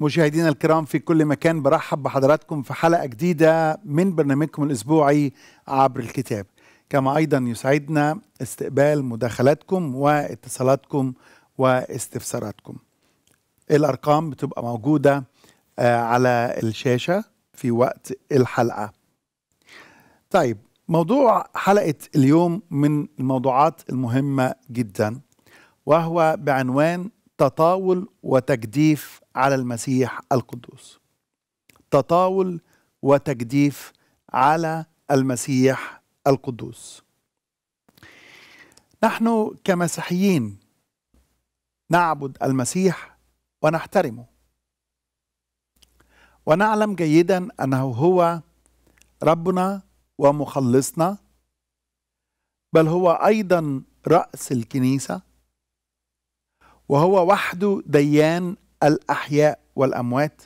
مشاهدينا الكرام في كل مكان برحب بحضراتكم في حلقة جديدة من برنامجكم الأسبوعي عبر الكتاب كما أيضا يسعدنا استقبال مداخلاتكم واتصالاتكم واستفساراتكم الأرقام بتبقى موجودة آه، على الشاشة في وقت الحلقة طيب موضوع حلقة اليوم من الموضوعات المهمة جدا وهو بعنوان تطاول وتجديف على المسيح القدوس تطاول وتجديف على المسيح القدوس نحن كمسيحيين نعبد المسيح ونحترمه ونعلم جيدا انه هو ربنا ومخلصنا بل هو ايضا راس الكنيسه وهو وحده ديان الاحياء والاموات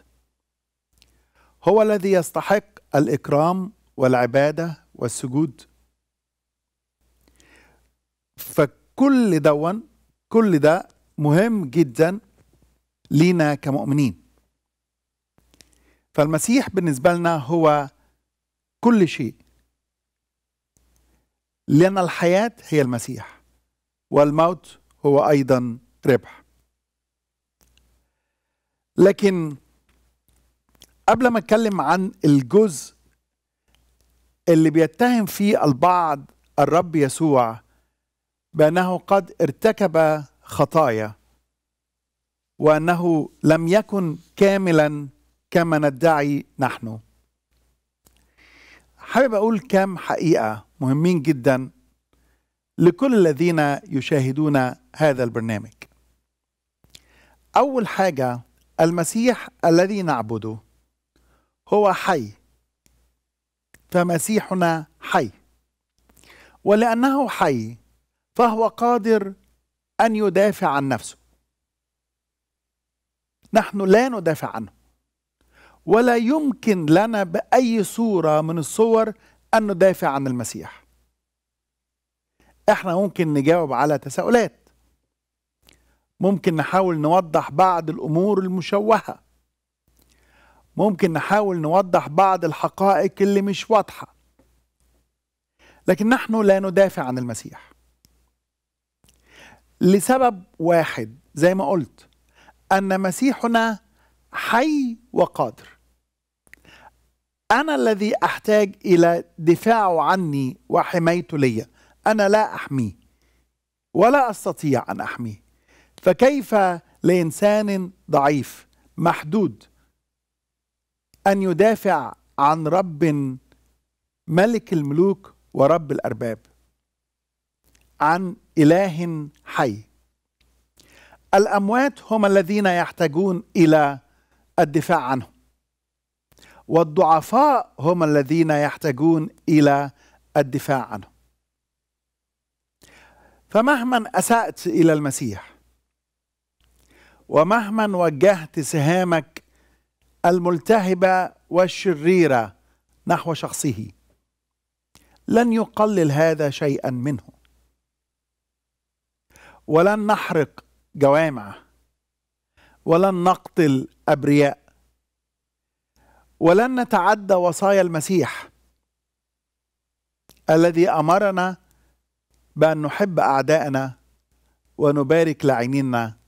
هو الذي يستحق الاكرام والعباده والسجود فكل دون كل ده مهم جدا لينا كمؤمنين فالمسيح بالنسبه لنا هو كل شيء لان الحياه هي المسيح والموت هو ايضا ربح لكن قبل ما اتكلم عن الجزء اللي بيتهم فيه البعض الرب يسوع بانه قد ارتكب خطايا وانه لم يكن كاملا كما ندعي نحن حابب اقول كام حقيقه مهمين جدا لكل الذين يشاهدون هذا البرنامج اول حاجه المسيح الذي نعبده هو حي فمسيحنا حي ولانه حي فهو قادر ان يدافع عن نفسه نحن لا ندافع عنه ولا يمكن لنا باي صوره من الصور ان ندافع عن المسيح احنا ممكن نجاوب على تساؤلات ممكن نحاول نوضح بعض الأمور المشوهة ممكن نحاول نوضح بعض الحقائق اللي مش واضحة لكن نحن لا ندافع عن المسيح لسبب واحد زي ما قلت أن مسيحنا حي وقادر أنا الذي أحتاج إلى دفاعه عني وحمايته لي أنا لا أحميه ولا أستطيع أن أحميه فكيف لانسان ضعيف محدود ان يدافع عن رب ملك الملوك ورب الارباب عن اله حي الاموات هم الذين يحتاجون الى الدفاع عنهم والضعفاء هم الذين يحتاجون الى الدفاع عنهم فمهما اسات الى المسيح ومهما وجهت سهامك الملتهبه والشريره نحو شخصه لن يقلل هذا شيئا منه ولن نحرق جوامع ولن نقتل ابرياء ولن نتعدى وصايا المسيح الذي امرنا بان نحب اعداءنا ونبارك لعينينا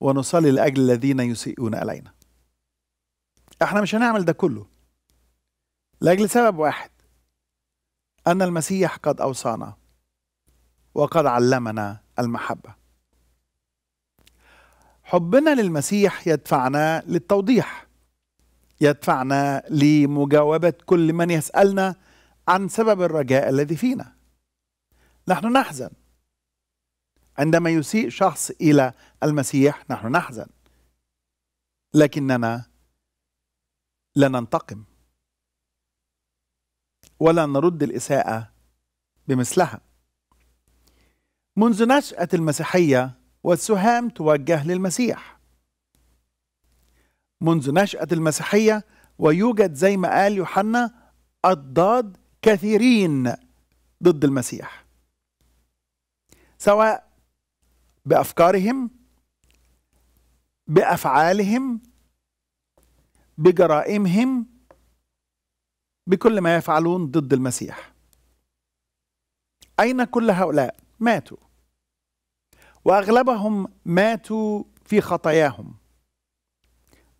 ونصلي لأجل الذين يسيئون إلينا احنا مش هنعمل ده كله لأجل سبب واحد أن المسيح قد أوصانا وقد علمنا المحبة حبنا للمسيح يدفعنا للتوضيح يدفعنا لمجاوبة كل من يسألنا عن سبب الرجاء الذي فينا نحن نحزن عندما يسيء شخص الى المسيح نحن نحزن لكننا لا ننتقم ولا نرد الاساءه بمثلها منذ نشاه المسيحيه والسهام توجه للمسيح منذ نشاه المسيحيه ويوجد زي ما قال يوحنا اضداد كثيرين ضد المسيح سواء بافكارهم بافعالهم بجرائمهم بكل ما يفعلون ضد المسيح اين كل هؤلاء ماتوا واغلبهم ماتوا في خطاياهم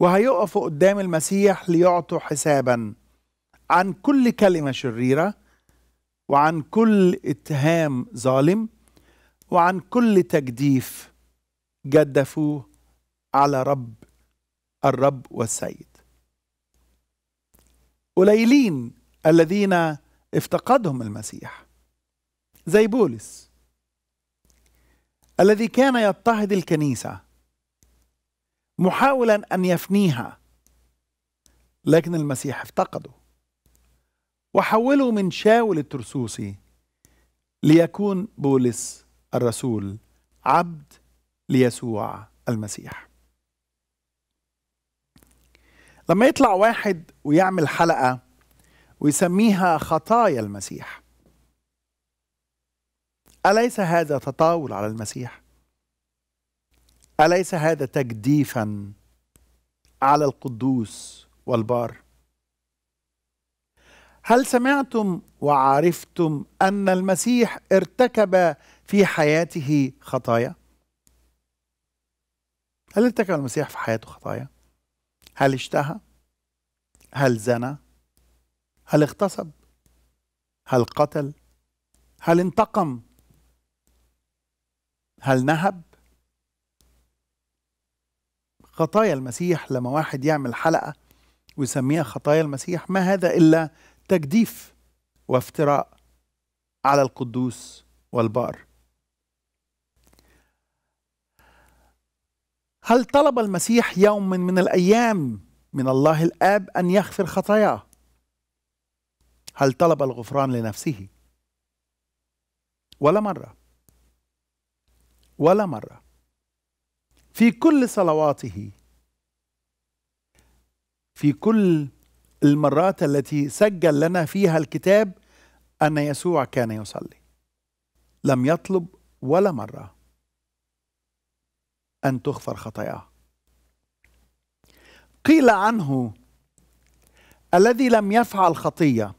وهيقفوا قدام المسيح ليعطوا حسابا عن كل كلمه شريره وعن كل اتهام ظالم وعن كل تجديف جدفوه على رب الرب والسيد قليلين الذين افتقدهم المسيح زي بولس الذي كان يضطهد الكنيسه محاولا ان يفنيها لكن المسيح افتقده وحوله من شاول الترسوسي ليكون بولس الرسول عبد ليسوع المسيح لما يطلع واحد ويعمل حلقه ويسميها خطايا المسيح اليس هذا تطاول على المسيح اليس هذا تجديفا على القدوس والبار هل سمعتم وعرفتم ان المسيح ارتكب في حياته خطايا هل ارتكب المسيح في حياته خطايا هل اشتهى هل زنى هل اغتصب هل قتل هل انتقم هل نهب خطايا المسيح لما واحد يعمل حلقة ويسميها خطايا المسيح ما هذا إلا تجديف وافتراء على القدوس والبار هل طلب المسيح يوم من الأيام من الله الآب أن يغفر خطاياه؟ هل طلب الغفران لنفسه؟ ولا مرة ولا مرة في كل صلواته في كل المرات التي سجل لنا فيها الكتاب أن يسوع كان يصلي لم يطلب ولا مرة أن تغفر خطاياه قيل عنه الذي لم يفعل خطية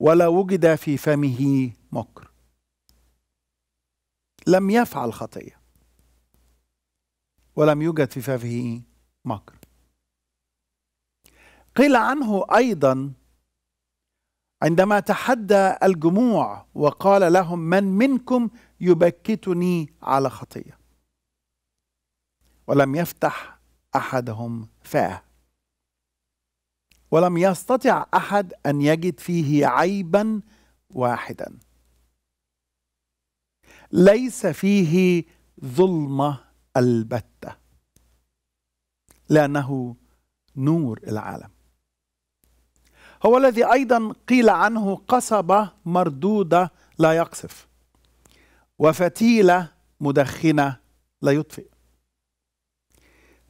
ولا وجد في فمه مكر لم يفعل خطية ولم يوجد في فمه مكر قيل عنه أيضا عندما تحدى الجموع وقال لهم من منكم يبكتني على خطيه ولم يفتح احدهم فاه ولم يستطع احد ان يجد فيه عيبا واحدا ليس فيه ظلمه البته لانه نور العالم هو الذي ايضا قيل عنه قصبه مردوده لا يقصف وفتيله مدخنه لا يطفئ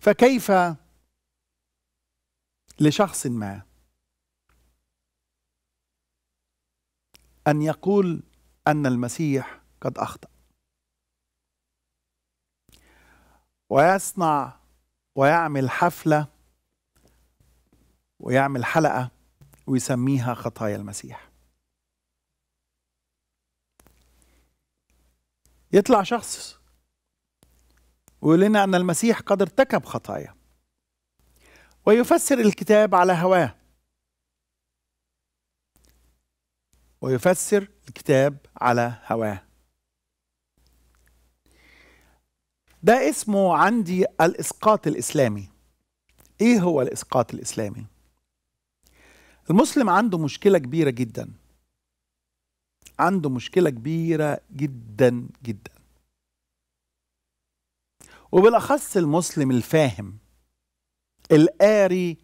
فكيف لشخص ما ان يقول ان المسيح قد اخطا ويصنع ويعمل حفله ويعمل حلقه ويسميها خطايا المسيح يطلع شخص ويقول لنا أن المسيح قد ارتكب خطايا ويفسر الكتاب على هواه ويفسر الكتاب على هواه ده اسمه عندي الإسقاط الإسلامي إيه هو الإسقاط الإسلامي؟ المسلم عنده مشكلة كبيرة جدا عنده مشكلة كبيرة جدا جدا وبالاخص المسلم الفاهم القاري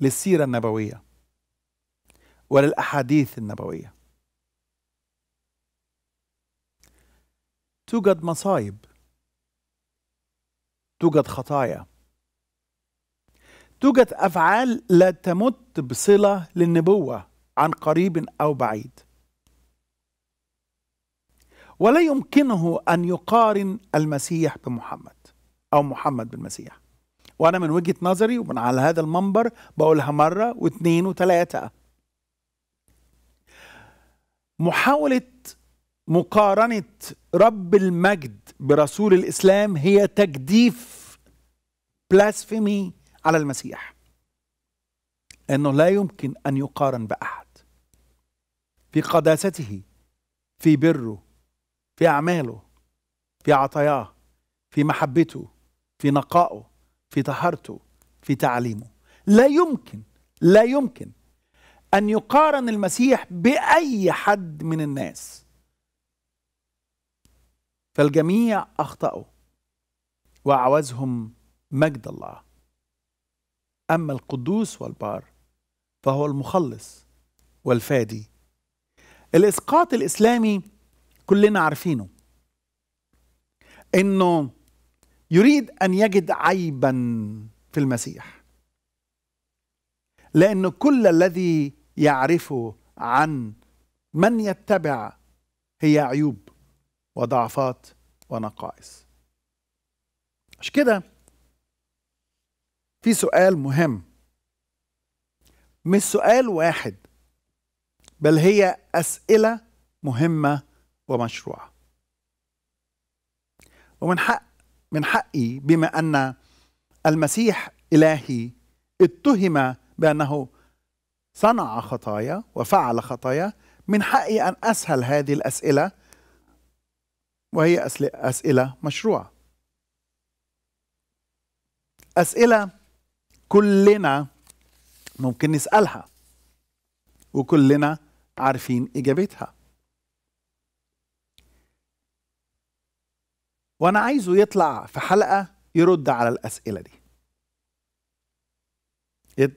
للسيره النبويه وللاحاديث النبويه توجد مصايب توجد خطايا توجد افعال لا تمت بصله للنبوه عن قريب او بعيد ولا يمكنه ان يقارن المسيح بمحمد أو محمد بالمسيح وأنا من وجهة نظري ومن على هذا المنبر بقولها مرة واثنين وثلاثة محاولة مقارنة رب المجد برسول الإسلام هي تجديف بلاسفيمي على المسيح أنه لا يمكن أن يقارن بأحد في قداسته في بره في أعماله في عطاياه في محبته في نقائه في طهارته في تعليمه لا يمكن لا يمكن أن يقارن المسيح بأي حد من الناس فالجميع أخطأوا واعوزهم مجد الله أما القدوس والبار فهو المخلص والفادي الإسقاط الإسلامي كلنا عارفينه إنه يريد ان يجد عيبا في المسيح لان كل الذي يعرفه عن من يتبع هي عيوب وضعفات ونقائص مش كده في سؤال مهم مش سؤال واحد بل هي أسئلة مهمة ومشروعة ومن حق من حقي بما ان المسيح الهي اتهم بانه صنع خطايا وفعل خطايا من حقي ان اسهل هذه الاسئله وهي اسئله مشروعه اسئله كلنا ممكن نسالها وكلنا عارفين اجابتها وانا عايزه يطلع في حلقه يرد على الاسئله دي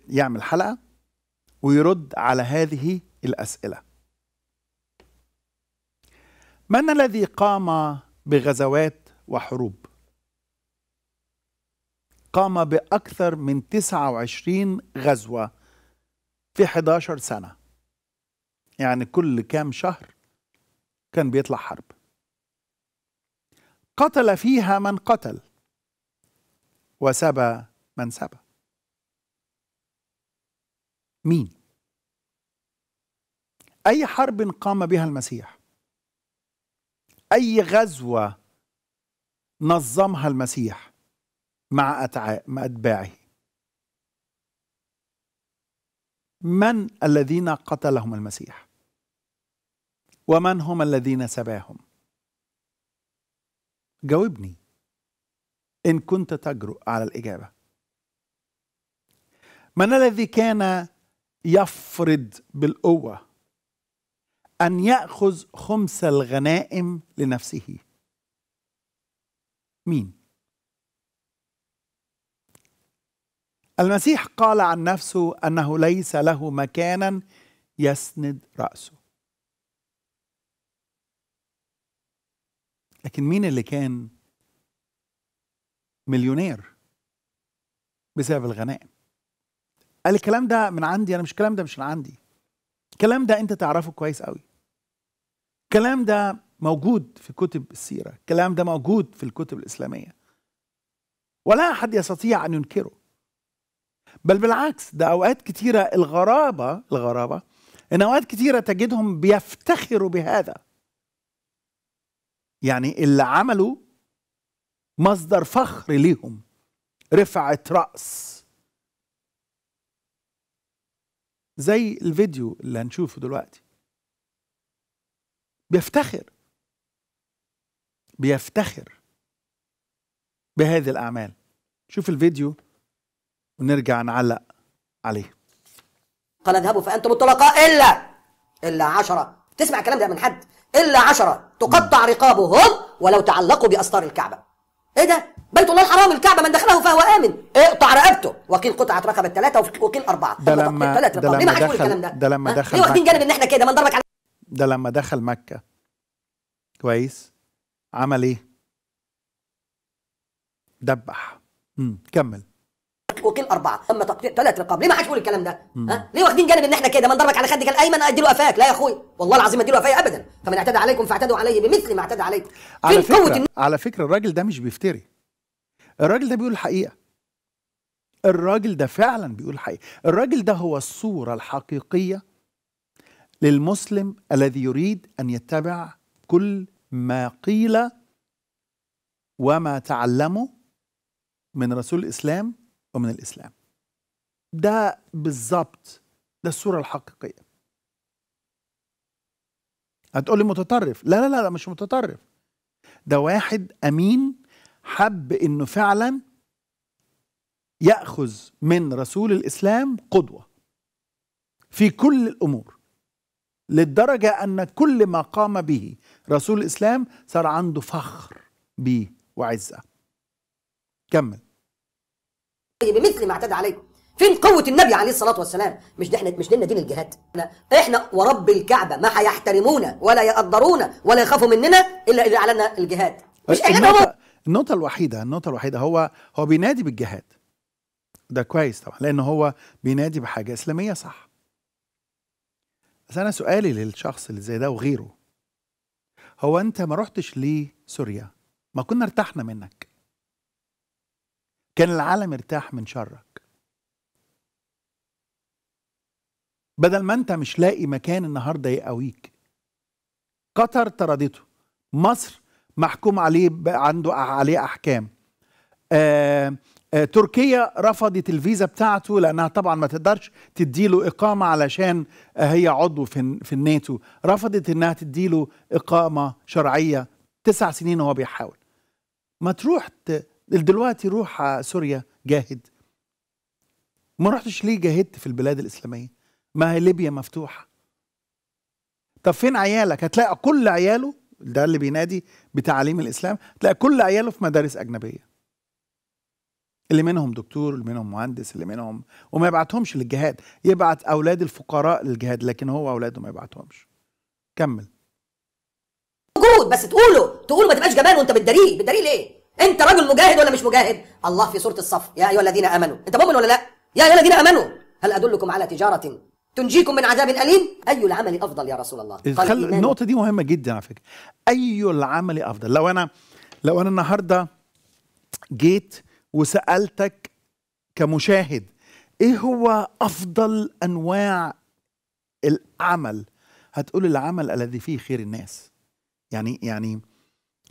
يعمل حلقه ويرد على هذه الاسئله من الذي قام بغزوات وحروب قام باكثر من 29 غزوه في 11 سنه يعني كل كام شهر كان بيطلع حرب قتل فيها من قتل وسبى من سبى مين اي حرب قام بها المسيح اي غزوه نظمها المسيح مع اتباعه من الذين قتلهم المسيح ومن هم الذين سباهم جاوبني إن كنت تجرؤ على الإجابة من الذي كان يفرض بالقوة أن يأخذ خمس الغنائم لنفسه مين؟ المسيح قال عن نفسه أنه ليس له مكانا يسند رأسه لكن مين اللي كان مليونير بسبب الغنائم قال الكلام ده من عندي انا مش الكلام ده مش من عندي الكلام ده انت تعرفه كويس قوي الكلام ده موجود في كتب السيره الكلام ده موجود في الكتب الاسلاميه ولا احد يستطيع ان ينكره بل بالعكس ده اوقات كتيره الغرابه الغرابه ان اوقات كتيره تجدهم بيفتخروا بهذا يعني اللي عملوا مصدر فخر ليهم رفعت رأس زي الفيديو اللي هنشوفه دلوقتي بيفتخر بيفتخر بهذه الأعمال شوف الفيديو ونرجع نعلق عليه قال اذهبوا فأنتم الطلقاء إلا إلا عشرة تسمع الكلام ده من حد إلا عشرة تقطع رقابهم ولو تعلقوا بأستار الكعبة إيه ده؟ بيت الله الحرام الكعبة من دخله فهو آمن اقطع رقبته وقيل قطعت رقبة ثلاثة وقيل أربعة ده لما ده لما دخل ده, ده لما دخل ليه واخدين جانب إن إحنا كده ما نضربك على ده لما دخل مكة كويس عمل إيه؟ دبح امم كمل وكيل اربعه اما ثلاث رقاب ليه ما حدش يقول الكلام ده ها ليه واخدين جانب ان احنا كده ما نضربك على خدك الايمن اديله قفاك لا يا اخوي والله العظيم اديله قفايا ابدا فمن اعتدى عليكم فاعتدوا عليه بمثل ما اعتدى عليكم على فكره قوة على فكره الراجل ده مش بيفتري الراجل ده بيقول الحقيقه الراجل ده فعلا بيقول الحقيقه الراجل ده هو الصوره الحقيقيه للمسلم الذي يريد ان يتبع كل ما قيل وما تعلمه من رسول الاسلام ومن الإسلام ده بالظبط ده الصورة الحقيقية هتقول لي متطرف لا لا لا, مش متطرف ده واحد أمين حب إنه فعلا يأخذ من رسول الإسلام قدوة في كل الأمور للدرجة أن كل ما قام به رسول الإسلام صار عنده فخر به وعزة كمل طيب، بمثل ما اعتدى عليه فين قوة النبي عليه الصلاة والسلام مش ده احنا مش لنا دين الجهاد احنا ورب الكعبة ما هيحترمونا ولا يقدرونا ولا يخافوا مننا الا اذا اعلنا الجهاد مش النقطة, النقطة الوحيدة النقطة الوحيدة هو هو بينادي بالجهاد ده كويس طبعا لان هو بينادي بحاجة اسلامية صح بس انا سؤالي للشخص اللي زي ده وغيره هو انت ما رحتش ليه سوريا ما كنا ارتحنا منك كان العالم ارتاح من شرك بدل ما انت مش لاقي مكان النهارده يقويك قطر طردته مصر محكوم عليه عنده عليه احكام آآ آه، آآ آه، تركيا رفضت الفيزا بتاعته لانها طبعا ما تقدرش تديله اقامه علشان هي عضو في في الناتو رفضت انها تديله اقامه شرعيه تسع سنين وهو بيحاول ما تروح ت... دلوقتي روح سوريا جاهد ما رحتش ليه جاهدت في البلاد الإسلامية ما هي ليبيا مفتوحة طب فين عيالك هتلاقي كل عياله ده اللي بينادي بتعاليم الإسلام هتلاقي كل عياله في مدارس أجنبية اللي منهم دكتور اللي منهم مهندس اللي منهم وما يبعتهمش للجهاد يبعت أولاد الفقراء للجهاد لكن هو أولاده ما يبعتهمش كمل موجود بس تقوله تقوله ما تبقاش جبان وانت بتداريه بتداريه ليه انت راجل مجاهد ولا مش مجاهد الله في سوره الصف يا ايها الذين امنوا انت مؤمن ولا لا يا ايها الذين امنوا هل ادلكم على تجاره تنجيكم من عذاب اليم اي العمل افضل يا رسول الله خل... النقطه دي مهمه جدا على فكره اي العمل افضل لو انا لو انا النهارده جيت وسالتك كمشاهد ايه هو افضل انواع العمل هتقول العمل الذي فيه خير الناس يعني يعني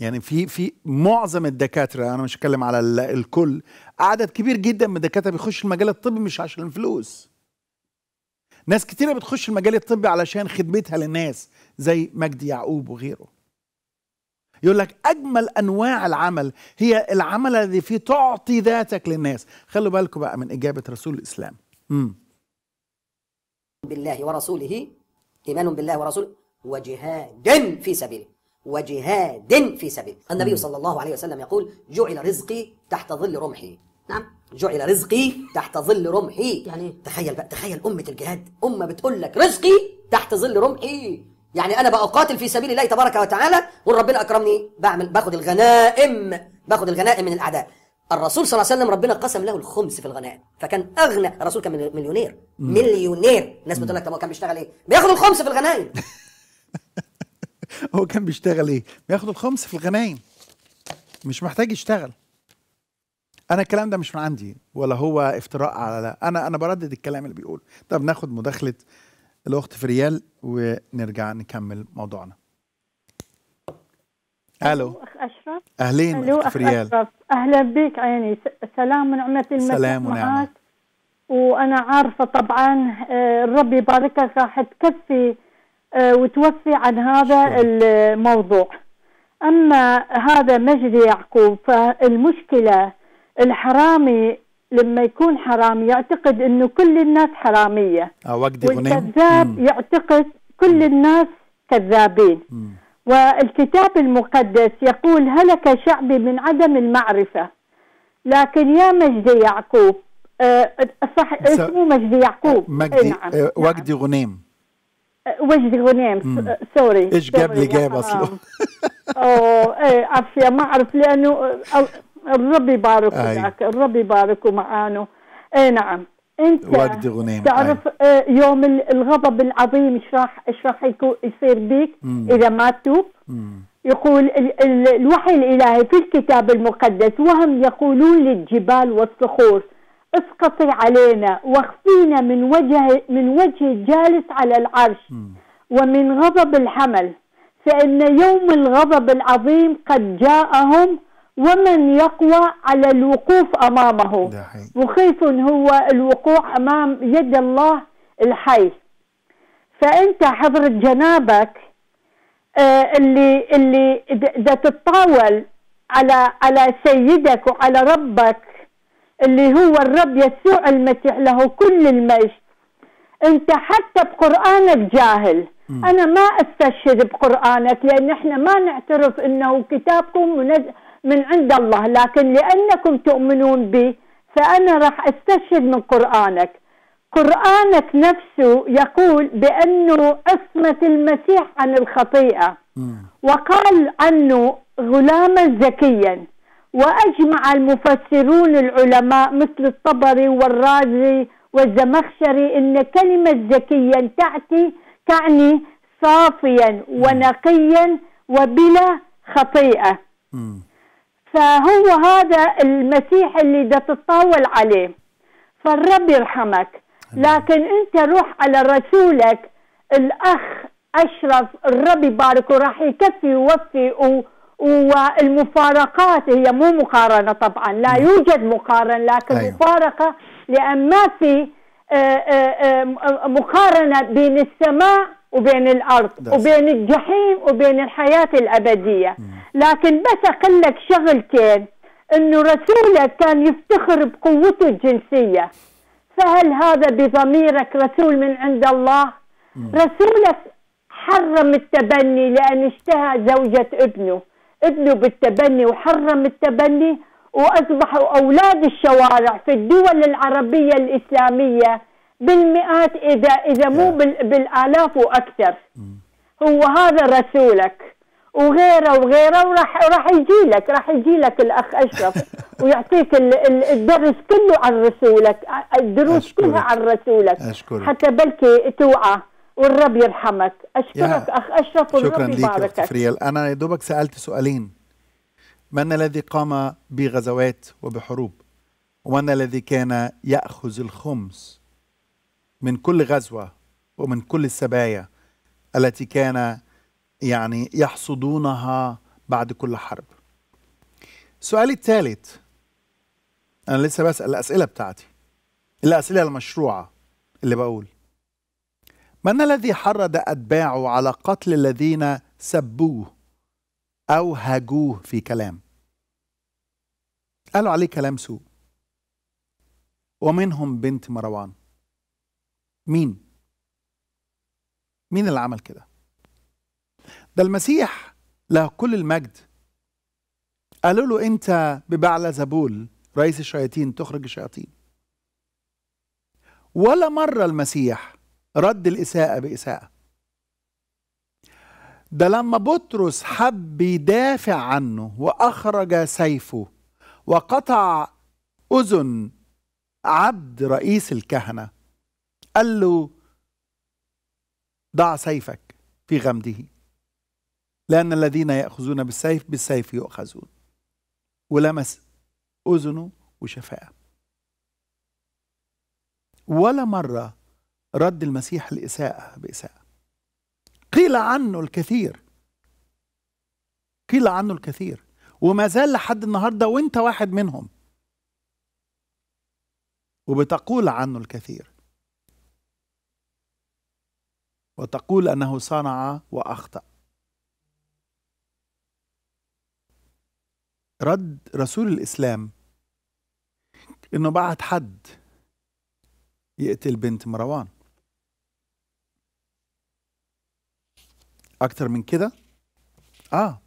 يعني في في معظم الدكاتره انا مش هتكلم على الكل عدد كبير جدا من الدكاتره بيخش المجال الطبي مش عشان الفلوس ناس كتيرة بتخش المجال الطبي علشان خدمتها للناس زي مجدي يعقوب وغيره يقول لك أجمل أنواع العمل هي العمل الذي فيه تعطي ذاتك للناس خلوا بالكم بقى من إجابة رسول الإسلام مم. بالله ورسوله إيمان بالله ورسوله وجهاد في سبيله وجهاد في سبيل النبي صلى الله عليه وسلم يقول جعل رزقي تحت ظل رمحي نعم جعل رزقي تحت ظل رمحي يعني تخيل بقى تخيل أمة الجهاد أمة بتقول لك رزقي تحت ظل رمحي يعني أنا بقاتل في سبيل الله تبارك وتعالى وربنا أكرمني بعمل باخد الغنائم باخد الغنائم من الأعداء الرسول صلى الله عليه وسلم ربنا قسم له الخمس في الغنائم فكان اغنى الرسول كان مليونير مليونير الناس بتقول لك طب هو كان بيشتغل ايه بياخد الخمس في الغنائم هو كان بيشتغل ايه؟ بياخد الخمس في الغنايم مش محتاج يشتغل انا الكلام ده مش من عندي ولا هو افتراء على لا انا انا بردد الكلام اللي بيقوله طب ناخد مداخله الاخت فريال ونرجع نكمل موضوعنا الو اخ اشرف اهلين الو اخت فريال أشرف. اهلا بك عيني سلام ونعمه المساء سلام ونعمه وانا عارفه طبعا آه، الرب يباركك راح تكفي آه، وتوفي عن هذا الموضوع أما هذا مجدي يعقوب فالمشكلة الحرامي لما يكون حرامي يعتقد انه كل الناس حراميه آه، والكذاب يعتقد كل الناس كذابين والكتاب المقدس يقول هلك شعبي من عدم المعرفه لكن يا مجدي يعقوب آه، صح اسمه مجدي يعقوب مجدي إيه، نعم. وجدي نعم. غنيم وجهي ونام سوري ايش جاب لي جاب اصلا آه. اوه ايه عافيه ما اعرف لانه آه، الرب يبارك وياك الرب يبارك معانا اي نعم انت تعرف آه، يوم الغضب العظيم ايش راح ايش راح يصير بيك مم. اذا ما توب يقول ال ال الوحي الالهي في الكتاب المقدس وهم يقولون للجبال والصخور اسقطي علينا واخفينا من وجه من وجه الجالس على العرش ومن غضب الحمل فإن يوم الغضب العظيم قد جاءهم ومن يقوى على الوقوف أمامه مخيف هو الوقوع أمام يد الله الحي فأنت حضرة جنابك آه، اللي اللي اذا تتطاول على على سيدك وعلى ربك اللي هو الرب يسوع المسيح له كل المجد انت حتى بقرانك جاهل م. انا ما استشهد بقرانك لان احنا ما نعترف انه كتابكم من عند الله لكن لانكم تؤمنون به فانا راح استشهد من قرانك قرانك نفسه يقول بانه عصمه المسيح عن الخطيئه م. وقال عنه غلاما زكيا وأجمع المفسرون العلماء مثل الطبري والرازي والزمخشري أن كلمة زكيا تعني تعني صافيا ونقيا وبلا خطيئة فهو هذا المسيح اللي دا تتطاول عليه فالرب يرحمك لكن انت روح على رسولك الاخ اشرف الرب يباركه راح يكفي ويوفي والمفارقات هي مو مقارنة طبعا لا نعم. يوجد مقارن لكن أيوه. مفارقة لأن ما في آه، آه، آه، مقارنة بين السماء وبين الأرض وبين الجحيم وبين الحياة الأبدية لكن بس أقول لك شغلتين أنه رسولك كان يفتخر بقوته الجنسية فهل هذا بضميرك رسول من عند الله رسولك حرم التبني لأن اشتهى زوجة ابنه ابنه بالتبني وحرم التبني واصبحوا اولاد الشوارع في الدول العربيه الاسلاميه بالمئات اذا اذا مو نعم. بالالاف واكثر هو هذا رسولك وغيره وغيره وراح راح يجي لك راح يجي لك الاخ اشرف ويعطيك الدرس كله عن رسولك الدروس أشكرك. كلها عن رسولك أشكرك. حتى بلكي توعى والرب يرحمك اشكرك يا. اخ اشرف والرب شكرا لك يا فريال انا يا دوبك سالت سؤالين من الذي قام بغزوات وبحروب ومن الذي كان ياخذ الخمس من كل غزوه ومن كل السبايا التي كان يعني يحصدونها بعد كل حرب سؤالي الثالث انا لسه بسال الاسئله بتاعتي الاسئله المشروعه اللي بقول من الذي حرض أتباعه على قتل الذين سبوه أو هاجوه في كلام قالوا عليه كلام سوء ومنهم بنت مروان مين مين اللي عمل كده ده المسيح له كل المجد قالوا له انت ببعل زبول رئيس الشياطين تخرج الشياطين ولا مرة المسيح رد الإساءة بإساءة ده لما بطرس حب يدافع عنه وأخرج سيفه وقطع أذن عبد رئيس الكهنة قال له ضع سيفك في غمده لأن الذين يأخذون بالسيف بالسيف يؤخذون ولمس أذنه وشفاه ولا مرة رد المسيح الإساءة بإساءة قيل عنه الكثير قيل عنه الكثير وما زال لحد النهارده وانت واحد منهم وبتقول عنه الكثير وتقول انه صنع واخطا رد رسول الاسلام انه بعت حد يقتل بنت مروان أكثر من كده؟ آه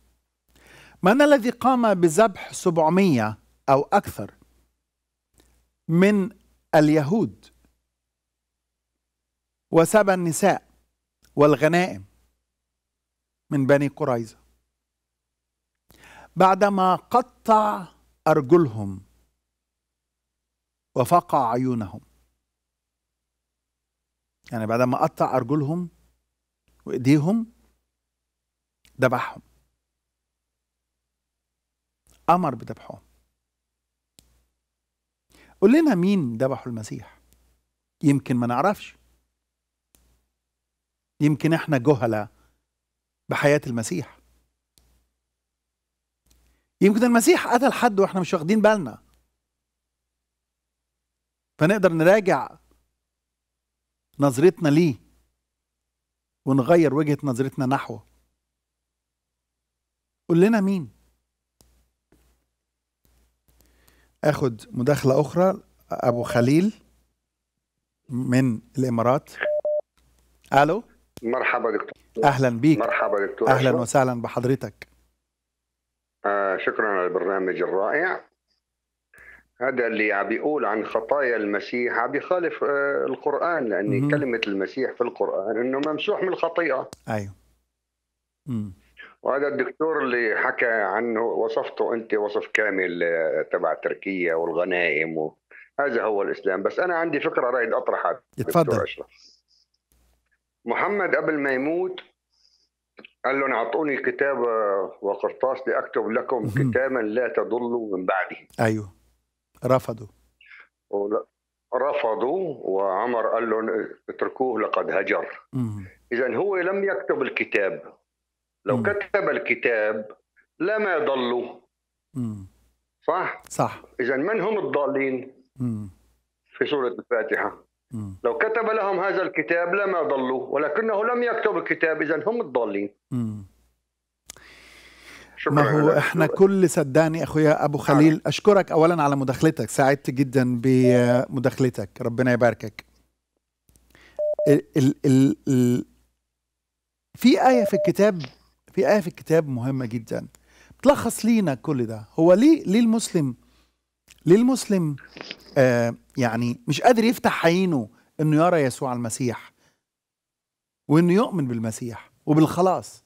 من الذي قام بذبح 700 أو أكثر من اليهود وسبى النساء والغنائم من بني قريظة بعدما قطع أرجلهم وفقع عيونهم يعني بعدما قطع أرجلهم وإيديهم ذبحهم امر بذبحهم قول لنا مين ذبحوا المسيح يمكن ما نعرفش يمكن احنا جهلة بحياة المسيح يمكن المسيح قتل حد واحنا مش واخدين بالنا فنقدر نراجع نظرتنا ليه ونغير وجهة نظرتنا نحوه قول لنا مين اخد مداخله اخرى ابو خليل من الامارات الو مرحبا دكتور اهلا بيك مرحبا دكتور اهلا أشوف. وسهلا بحضرتك آه شكرا على البرنامج الرائع هذا اللي عم بيقول عن خطايا المسيح عم بيخالف آه القران لان كلمه المسيح في القران انه ممسوح من الخطيئه ايوه مم. وهذا الدكتور اللي حكى عنه وصفته انت وصف كامل آه، تبع تركيا والغنائم و... هذا هو الاسلام بس انا عندي فكره رايد اطرحها دكتور أشرف. محمد قبل ما يموت قال لهم اعطوني كتاب آه، وقرطاس لاكتب لكم كتابا لا تضلوا من بعده ايوه رفضوا رفضوا وعمر قال لهم اتركوه لقد هجر اذا هو لم يكتب الكتاب لو كتب الكتاب لما ضلوا صح؟ صح إذا من هم الضالين؟ في سورة الفاتحة لو كتب لهم هذا الكتاب لما ضلوا ولكنه لم يكتب الكتاب إذا هم الضالين ما هو احنا كل صدقني اخويا ابو نعم. خليل اشكرك اولا على مداخلتك سعدت جدا بمداخلتك ربنا يباركك ال ال ال في آية في الكتاب في آية في الكتاب مهمة جدا بتلخص لينا كل ده هو ليه ليه المسلم ليه المسلم آه يعني مش قادر يفتح عينه انه يرى يسوع المسيح وانه يؤمن بالمسيح وبالخلاص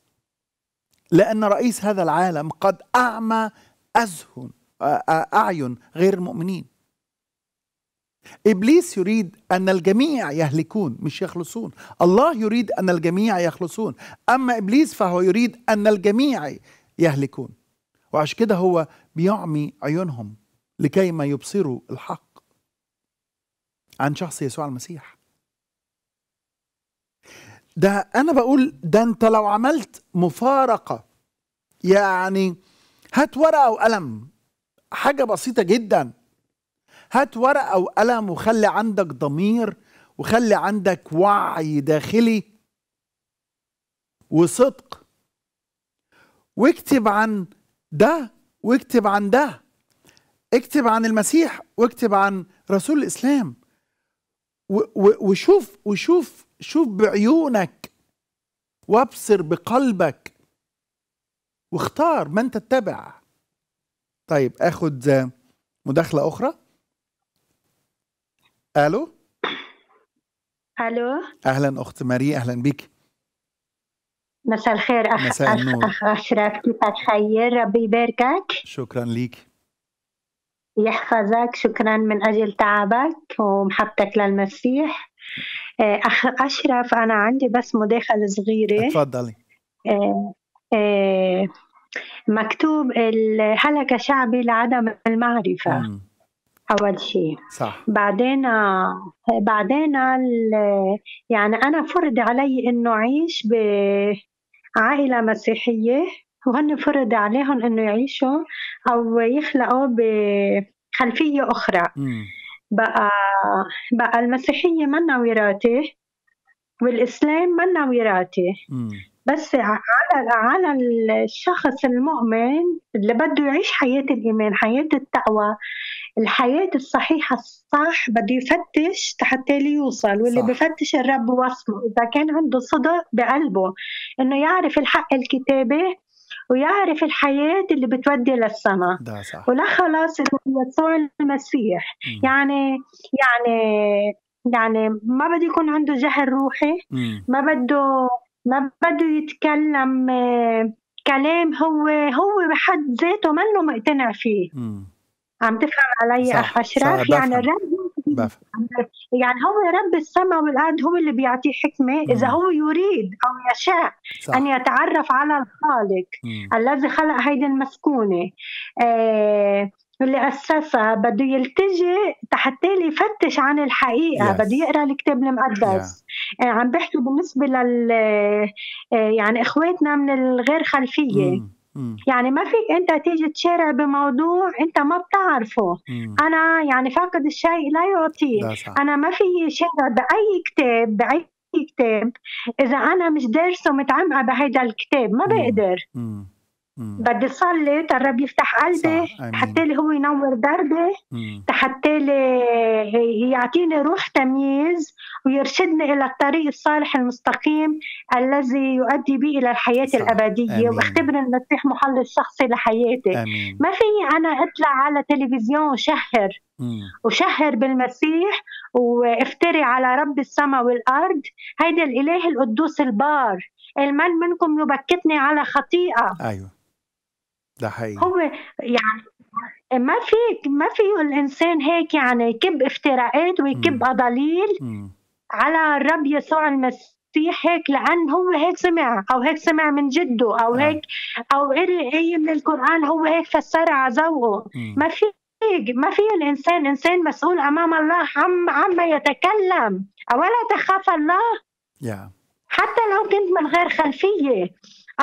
لان رئيس هذا العالم قد اعمى اذهن آه، آه، اعين غير المؤمنين ابليس يريد ان الجميع يهلكون مش يخلصون الله يريد ان الجميع يخلصون اما ابليس فهو يريد ان الجميع يهلكون وعشان كده هو بيعمي عيونهم لكي ما يبصروا الحق عن شخص يسوع المسيح ده انا بقول ده انت لو عملت مفارقه يعني هات ورقه وقلم حاجه بسيطه جدا هات ورقه وقلم وخلي عندك ضمير وخلي عندك وعي داخلي وصدق واكتب عن ده واكتب عن ده اكتب عن المسيح واكتب عن رسول الاسلام وشوف وشوف شوف بعيونك وابصر بقلبك واختار من تتبع طيب اخد مداخله اخرى الو الو اهلا اخت ماري اهلا بك مساء الخير اخ مساء أخ النور. اخ اشرف كيفك خير ربي يباركك شكرا ليك يحفظك شكرا من اجل تعبك ومحبتك للمسيح آه، اخ اشرف انا عندي بس مداخله صغيره تفضلي آه، آه، مكتوب هلك شعبي لعدم المعرفه مم. اول شيء صح بعدين آه، بعدين يعني انا فرض علي انه اعيش بعائله مسيحيه وهن فرض عليهم انه يعيشوا او يخلقوا بخلفيه اخرى م. بقى بقى المسيحيه منا وراثه والاسلام منا وراثه بس على على الشخص المؤمن اللي بده يعيش حياة الإيمان حياة التقوى الحياة الصحيحة الصح بده يفتش حتى يوصل واللي بفتش الرب وصله إذا كان عنده صدق بقلبه إنه يعرف الحق الكتابي ويعرف الحياة اللي بتودي للسماء ده صح. ولا خلاص يسوع المسيح مم. يعني يعني يعني ما بده يكون عنده جهل روحي مم. ما بده ما بده يتكلم آه، كلام هو هو بحد ذاته منه مقتنع فيه مم. عم تفهم علي صح. اشرف صح. يعني الرب يعني هو رب السماء والارض هو اللي بيعطيه حكمه مم. اذا هو يريد او يشاء صح. ان يتعرف على الخالق مم. الذي خلق هيدي المسكونه آه اللي أسسها بده يلتجي تالي يفتش عن الحقيقة yes. بده يقرأ الكتاب المقدس yeah. آه، عم بحكي بالنسبة لل آه، يعني إخواتنا من الغير خلفية mm. mm. يعني ما فيك انت تيجي تشارع بموضوع انت ما بتعرفه مم. Mm. انا يعني فاقد الشيء لا يعطيه انا ما في شارع باي كتاب باي كتاب اذا انا مش دارسه متعمقه بهذا الكتاب ما mm. بقدر مم. مم. بدي صلي الرب يفتح قلبي حتى لي هو ينور دربي حتى لي يعطيني روح تمييز ويرشدني الى الطريق الصالح المستقيم الذي يؤدي بي الى الحياه صح. الابديه واختبر المسيح محل شخصي لحياتي أمين. ما في انا اطلع على تلفزيون شهر وشهر بالمسيح وافتري على رب السماء والارض هيدا الاله القدوس البار المن منكم يبكتني على خطيئه ايوه ده حقيقي هو يعني ما في ما فيه الانسان هيك يعني يكب افتراءات ويكب اضاليل على الرب يسوع المسيح هيك لان هو هيك سمع او هيك سمع من جده او هيك او قري اي من القران هو هيك فسرها على ذوقه ما في ما في الانسان انسان مسؤول امام الله عما عم يتكلم ولا تخاف الله yeah. حتى لو كنت من غير خلفيه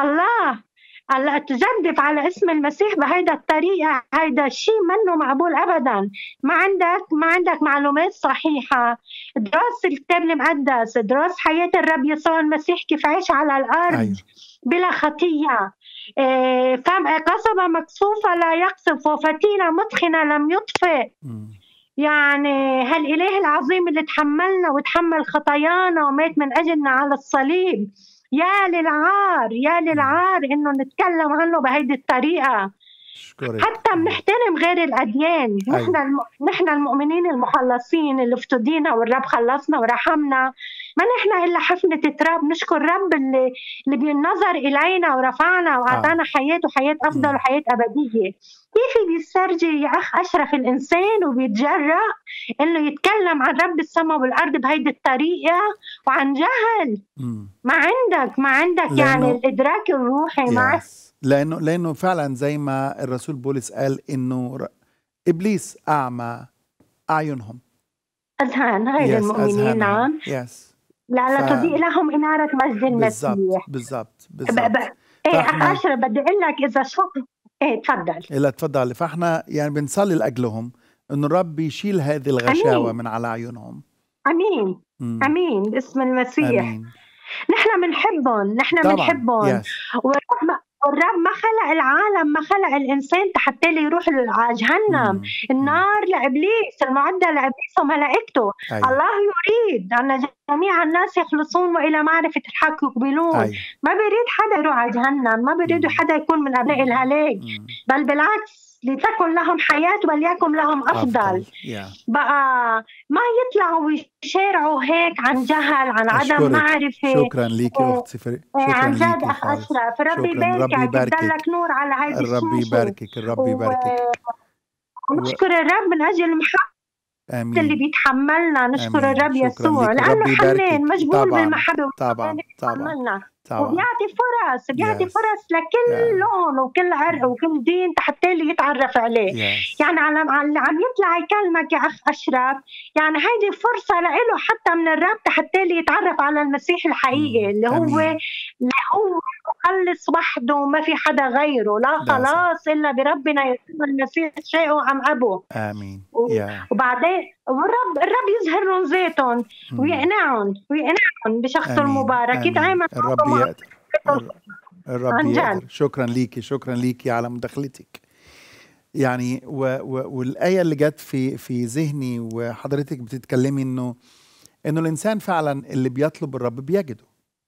الله هلا تجدف على اسم المسيح بهيدا الطريقه هيدا شيء منه مقبول ابدا ما عندك ما عندك معلومات صحيحه دراس الكتاب المقدس دراس حياه الرب يسوع المسيح كيف عيش على الارض أيوه. بلا خطيه إيه فم قصبه مكسوفه لا يقصف وفتيله مدخنه لم يطفئ يعني هالاله العظيم اللي تحملنا وتحمل خطايانا ومات من اجلنا على الصليب يا للعار يا للعار انه نتكلم عنه بهيدي الطريقه شكرك. حتى بنحترم غير الاديان أيوه. نحن نحن المؤمنين المخلصين اللي افتدينا والرب خلصنا ورحمنا ما نحن الا حفنه تراب نشكر الرب اللي اللي بينظر الينا ورفعنا واعطانا آه. حياه وحياه افضل م. وحياه ابديه كيف بيسترجي يا اخ اشرف الانسان وبيتجرأ انه يتكلم عن رب السماء والارض بهيدي الطريقه وعن جهل م. ما عندك ما عندك يعني لأنه... يعني الادراك الروحي yes. ما لانه لانه فعلا زي ما الرسول بولس قال انه ابليس اعمى اعينهم اذهان غير yes, المؤمنين نعم يس لا ف... تضيء لهم إنارة مجد المسيح بالضبط بالضبط ايه فاحنا... عشرة بدي اقول لك اذا شو ايه تفضل لا تفضل فاحنا يعني بنصلي لاجلهم انه الرب يشيل هذه الغشاوه أمين. من على عيونهم امين مم. امين باسم المسيح امين نحن بنحبهم نحن بنحبهم والرب الرب ما خلق العالم ما خلق الانسان حتى يروح على جهنم النار لابليس المعده لابليس وملائكته أيوة. الله يريد ان جميع الناس يخلصون والى معرفه الحق يقبلون أيوة. ما بيريد حدا يروح على جهنم ما بيريد حدا يكون من ابناء الهلاك بل بالعكس لتكن لهم حياة وليكن لهم أفضل بقى ما يطلعوا ويشارعوا هيك عن جهل عن عدم أشكرك. معرفة شكرا ليك يا أختي فريق عن جد أخ أشرف ربي يباركك لك نور على هيدي الرب يباركك الرب يباركك ونشكر و... الرب من أجل المحبة آمين. اللي بيتحملنا نشكر آمين. الرب يسوع لأنه حنان مجبول طبعًا. بالمحبة طبعا طبعا وبيعطي فرص بيعطي yes. فرص لكل yeah. لون وكل عرق وكل دين حتى اللي يتعرف عليه yes. يعني على عم يطلع يكلمك يا اخ اشرف يعني هيدي فرصه لإله حتى من الرب حتى اللي يتعرف على المسيح الحقيقي mm. اللي هو اللي هو مخلص وحده وما في حدا غيره لا خلاص الا بربنا يسوع المسيح شيء عم ابوه امين yeah. وبعدين والرب الرب يظهر لهم ذاتهم ويقنعهم ويقنعهم بشخصه المبارك يتعامل الرب يقدر الرب يقدر شكرا ليكي شكرا ليكي على مداخلتك يعني و و والايه اللي جت في في ذهني وحضرتك بتتكلمي انه انه الانسان فعلا اللي بيطلب الرب بيجده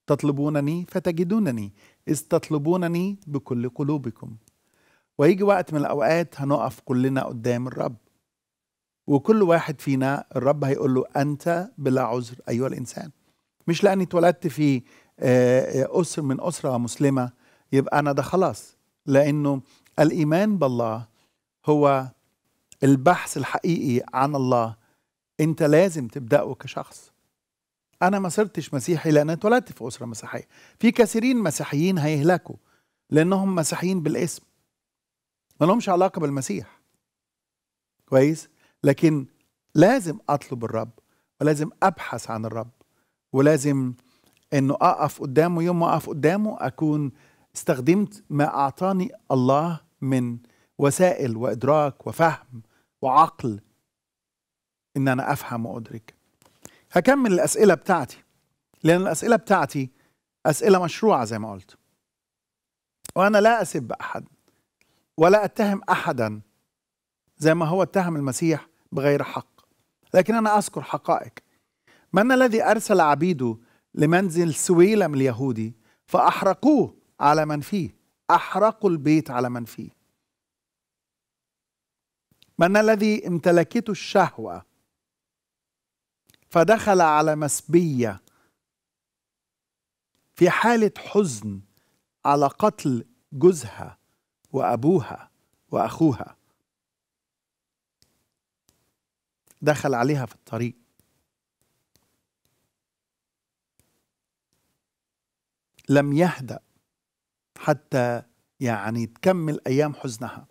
تطلبونني فتجدونني اذ تطلبونني بكل قلوبكم ويجي وقت من الاوقات هنقف كلنا قدام الرب وكل واحد فينا الرب هيقول له أنت بلا عذر أيها الإنسان مش لأني اتولدت في آه، آه، أسر من أسرة مسلمة يبقى أنا ده خلاص لأنه الإيمان بالله هو البحث الحقيقي عن الله أنت لازم تبدأه كشخص أنا ما صرتش مسيحي لأن اتولدت في أسرة مسيحية في كثيرين مسيحيين هيهلكوا لأنهم مسيحيين بالاسم ما لهمش علاقة بالمسيح كويس لكن لازم اطلب الرب ولازم ابحث عن الرب ولازم انه اقف قدامه يوم ما اقف قدامه اكون استخدمت ما اعطاني الله من وسائل وادراك وفهم وعقل ان انا افهم وادرك هكمل الاسئله بتاعتي لان الاسئله بتاعتي اسئله مشروعه زي ما قلت وانا لا اسب احد ولا اتهم احدا زي ما هو اتهم المسيح بغير حق لكن أنا أذكر حقائق من الذي أرسل عبيده لمنزل سويلم اليهودي فأحرقوه على من فيه أحرقوا البيت على من فيه من الذي امتلكته الشهوة فدخل على مسبية في حالة حزن على قتل جوزها وأبوها وأخوها دخل عليها في الطريق لم يهدأ حتى يعني تكمل أيام حزنها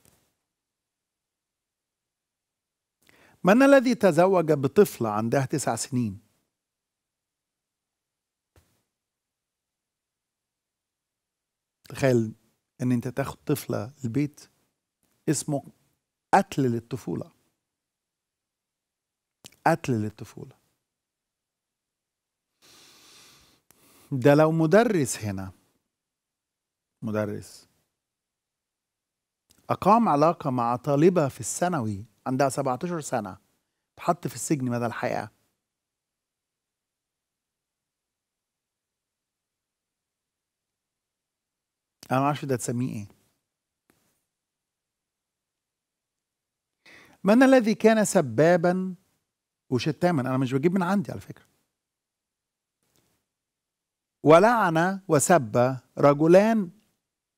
من الذي تزوج بطفلة عندها تسع سنين تخيل ان انت تاخد طفلة البيت اسمه قتل للطفولة قتل للطفولة ده لو مدرس هنا مدرس أقام علاقة مع طالبة في الثانوي عندها 17 سنة تحط في السجن مدى الحياة أنا معرفش ده تسميه إيه من الذي كان سبابا وشت الثامن انا مش بجيب من عندي على فكره ولعن وسب رجلان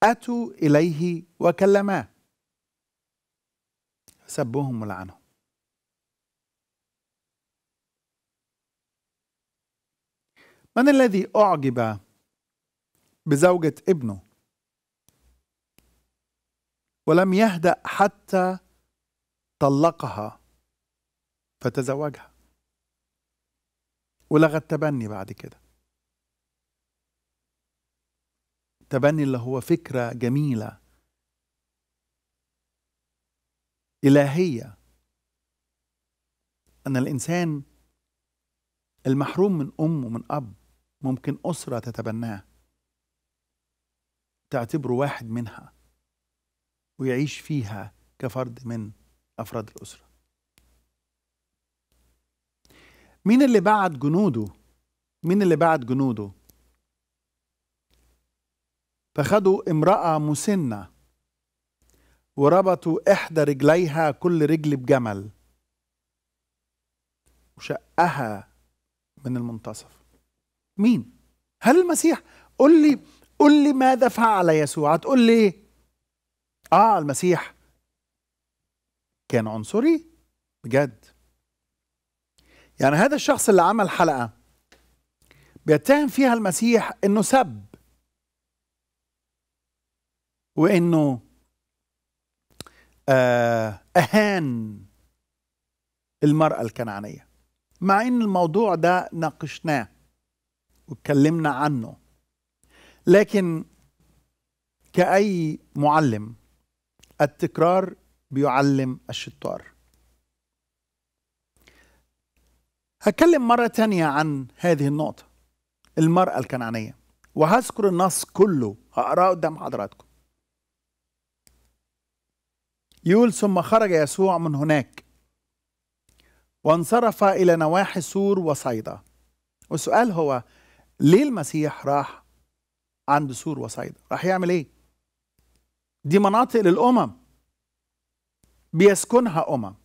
اتوا اليه وكلماه سبهم ولعنهم من الذي اعجب بزوجه ابنه ولم يهدا حتى طلقها فتزوجها ولغى التبني بعد كده تبني اللي هو فكرة جميلة إلهية أن الإنسان المحروم من أم ومن أب ممكن أسرة تتبناه تعتبره واحد منها ويعيش فيها كفرد من أفراد الأسرة مين اللي بعت جنوده مين اللي بعت جنوده فخدوا امرأة مسنة وربطوا إحدى رجليها كل رجل بجمل وشقها من المنتصف مين؟ هل المسيح؟ قل لي قل لي ماذا فعل يسوع؟ هتقول لي اه المسيح كان عنصري بجد يعني هذا الشخص اللي عمل حلقة بيتهم فيها المسيح انه سب وانه آه، اهان المرأة الكنعانية مع ان الموضوع ده ناقشناه واتكلمنا عنه لكن كأي معلم التكرار بيعلم الشطار هتكلم مرة تانية عن هذه النقطة المرأة الكنعانية وهذكر النص كله هقراه قدام حضراتكم يقول ثم خرج يسوع من هناك وانصرف إلى نواحي سور وصيدا والسؤال هو ليه المسيح راح عند سور وصيدا راح يعمل ايه دي مناطق للأمم بيسكنها أمم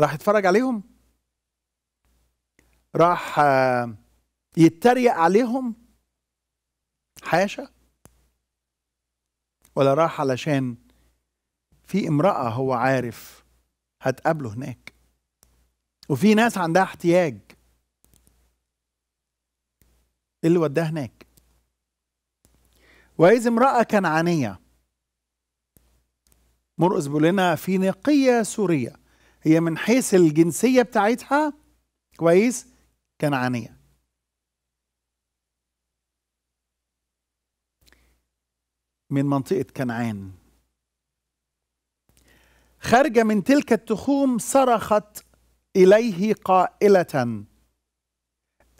راح يتفرج عليهم راح آه، يتريق عليهم حاشا ولا راح علشان في امرأة هو عارف هتقابله هناك وفي ناس عندها احتياج إيه اللي وداه هناك وإذ امرأة كنعانية مرقس بيقول لنا فينيقية سورية هي من حيث الجنسية بتاعتها كويس كنعانية من منطقة كنعان خارجة من تلك التخوم صرخت إليه قائلة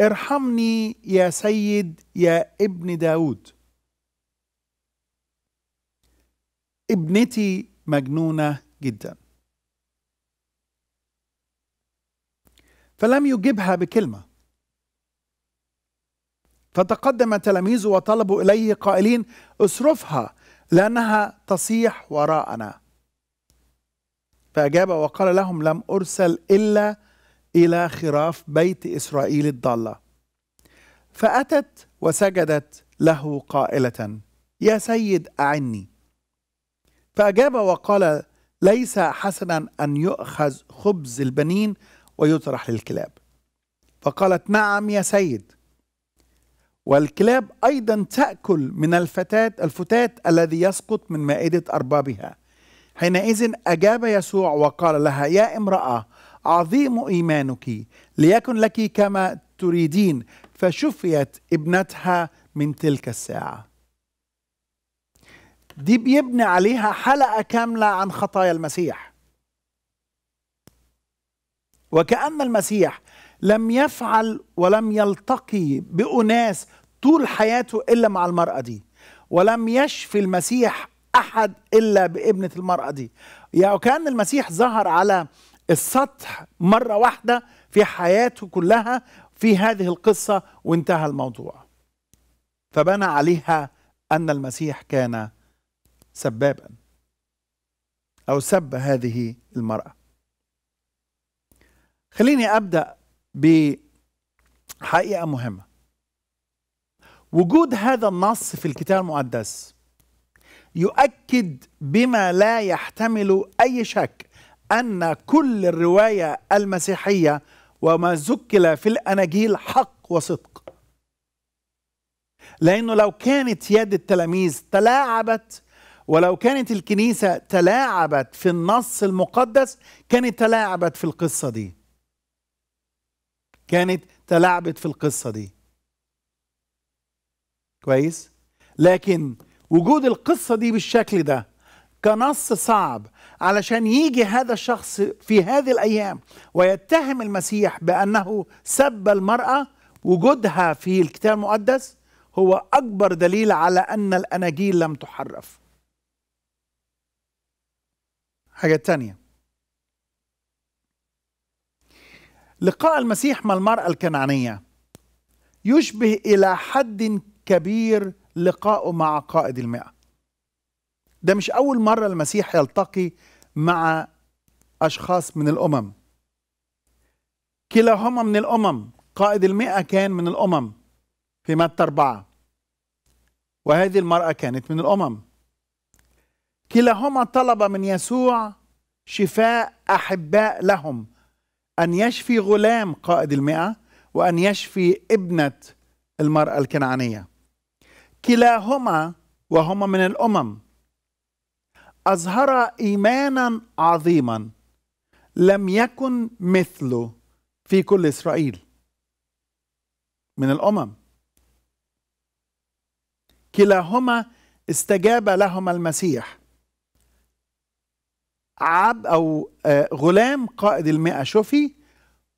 ارحمني يا سيد يا ابن داود ابنتي مجنونة جداً فلم يجبها بكلمة فتقدم تلاميذه وطلبوا إليه قائلين اصرفها لأنها تصيح وراءنا فأجاب وقال لهم لم أرسل إلا إلى خراف بيت إسرائيل الضالة فأتت وسجدت له قائلة يا سيد أعني فأجاب وقال ليس حسنا أن يؤخذ خبز البنين ويطرح للكلاب فقالت نعم يا سيد والكلاب أيضا تأكل من الفتاة الفتات الذي يسقط من مائدة أربابها حينئذ أجاب يسوع وقال لها يا امرأة عظيم إيمانك ليكن لك كما تريدين فشفيت ابنتها من تلك الساعة دي بيبني عليها حلقة كاملة عن خطايا المسيح وكأن المسيح لم يفعل ولم يلتقي بأناس طول حياته إلا مع المرأة دي ولم يشفي المسيح أحد إلا بابنة المرأة دي يعني وكأن المسيح ظهر على السطح مرة واحدة في حياته كلها في هذه القصة وانتهى الموضوع فبنى عليها أن المسيح كان سبابا أو سب هذه المرأة خليني ابدا بحقيقه مهمه وجود هذا النص في الكتاب المقدس يؤكد بما لا يحتمل اي شك ان كل الروايه المسيحيه وما ذكر في الاناجيل حق وصدق لانه لو كانت يد التلاميذ تلاعبت ولو كانت الكنيسه تلاعبت في النص المقدس كانت تلاعبت في القصه دي كانت تلعبت في القصة دي كويس لكن وجود القصة دي بالشكل ده كنص صعب علشان يجي هذا الشخص في هذه الأيام ويتهم المسيح بأنه سب المرأة وجودها في الكتاب المقدس هو أكبر دليل على أن الأناجيل لم تحرف حاجة ثانيه لقاء المسيح مع المرأة الكنعانية يشبه إلى حد كبير لقائه مع قائد المئة ده مش أول مرة المسيح يلتقي مع أشخاص من الأمم كلاهما من الأمم قائد المئة كان من الأمم في متى أربعة وهذه المرأة كانت من الأمم كلاهما طلب من يسوع شفاء أحباء لهم أن يشفي غلام قائد المئة وأن يشفي ابنة المرأة الكنعانية كلاهما وهما من الأمم أظهر إيمانا عظيما لم يكن مثله في كل إسرائيل من الأمم كلاهما استجاب لهما المسيح عبد أو آه، غلام قائد المئة شفي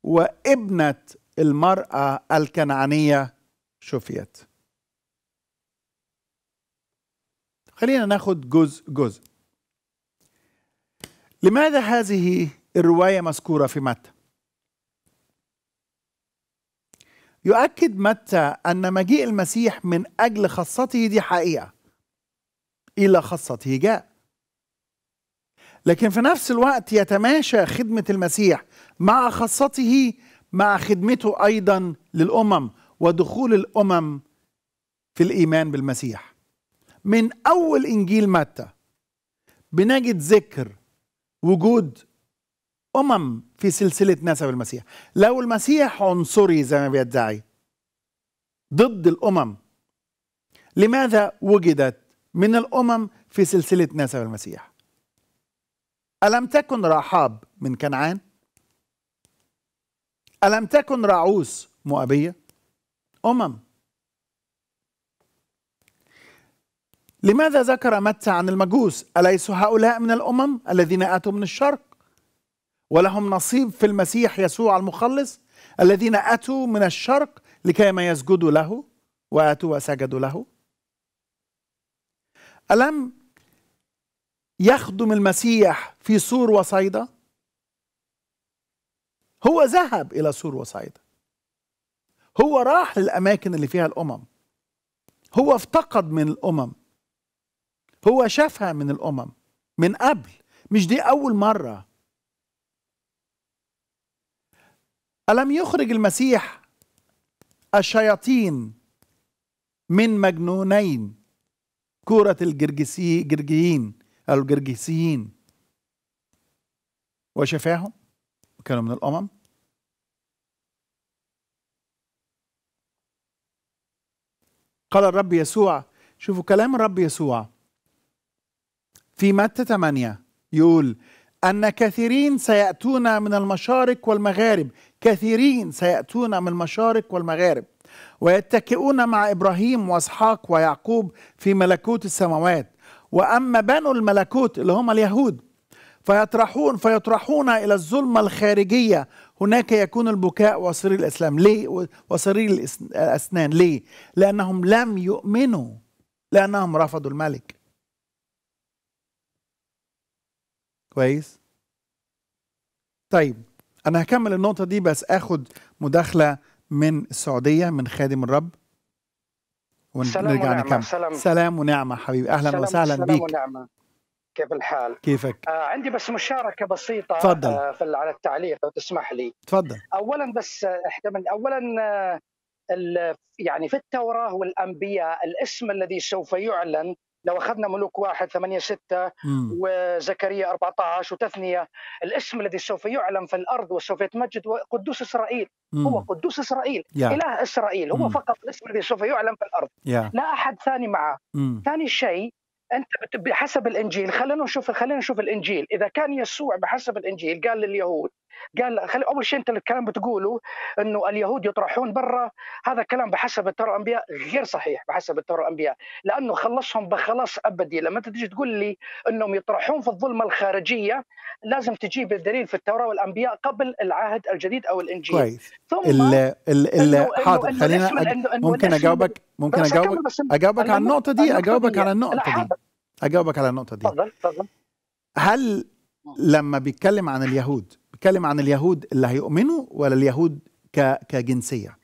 وابنة المرأة الكنعانية شفيت خلينا ناخد جزء جزء لماذا هذه الرواية مذكورة في متى يؤكد متى أن مجيء المسيح من أجل خاصته دي حقيقة إلى خاصته جاء لكن في نفس الوقت يتماشى خدمة المسيح مع خاصته مع خدمته أيضا للأمم ودخول الأمم في الإيمان بالمسيح من أول إنجيل متى بنجد ذكر وجود أمم في سلسلة نسب المسيح لو المسيح عنصري زي ما بيدعي ضد الأمم لماذا وجدت من الأمم في سلسلة نسب المسيح ألم تكن رحاب من كنعان ألم تكن رعوس مؤبية أمم لماذا ذكر متى عن المجوس أليس هؤلاء من الأمم الذين أتوا من الشرق ولهم نصيب في المسيح يسوع المخلص الذين أتوا من الشرق لكيما يسجدوا له وأتوا وسجدوا له ألم يخدم المسيح في سور وصيدا هو ذهب إلى سور وصيدا هو راح للأماكن اللي فيها الأمم هو افتقد من الأمم هو شافها من الأمم من قبل مش دي أول مرة ألم يخرج المسيح الشياطين من مجنونين كورة الجرجسي جرجيين الجرجسيين وشفاهم وكانوا من الأمم قال الرب يسوع شوفوا كلام الرب يسوع في متى 8 يقول أن كثيرين سيأتون من المشارق والمغارب كثيرين سيأتون من المشارق والمغارب ويتكئون مع إبراهيم وإسحاق ويعقوب في ملكوت السماوات وأما بنو الملكوت اللي هم اليهود فيطرحون فيطرحون إلى الظلمة الخارجية هناك يكون البكاء وصرير الإسلام ليه وصرير الأسنان ليه لأنهم لم يؤمنوا لأنهم رفضوا الملك كويس طيب أنا هكمل النقطة دي بس أخد مداخلة من السعودية من خادم الرب ونرجع نكمل سلام, سلام ونعمه حبيبي اهلا سلام وسهلا سلام بيك ونعمة. كيف الحال؟ كيفك؟ آه عندي بس مشاركه بسيطه تفضل آه في على التعليق لو تسمح لي تفضل اولا بس آه، احتمل اولا آه يعني في التوراه والانبياء الاسم الذي سوف يعلن لو اخذنا ملوك واحد 8 6 وزكريا 14 وتثنيه الاسم الذي سوف يعلم في الارض وسوف يتمجد قدوس اسرائيل مم. هو قدوس اسرائيل yeah. اله اسرائيل هو مم. فقط الاسم الذي سوف يعلم في الارض yeah. لا احد ثاني معه مم. ثاني شيء انت بحسب الانجيل خلينا نشوف خلينا نشوف الانجيل اذا كان يسوع بحسب الانجيل قال لليهود قال خلي اول شيء انت الكلام بتقوله انه اليهود يطرحون برا هذا كلام بحسب التوراة الانبياء غير صحيح بحسب التوراة الانبياء لانه خلصهم بخلاص ابدي لما انت تجي تقول لي انهم يطرحون في الظلمه الخارجيه لازم تجيب الدليل في التوراة والانبياء قبل العهد الجديد او الانجيل كويس ثم الـ الـ ال حاضر خلينا أج... إنه إنه ممكن اجاوبك ممكن اجاوبك اجاوبك على النقطه دي اجاوبك على النقطه دي اجاوبك على النقطه دي تفضل تفضل هل لما بيتكلم عن اليهود بتكلم عن اليهود اللي هيؤمنوا ولا اليهود ك... كجنسيه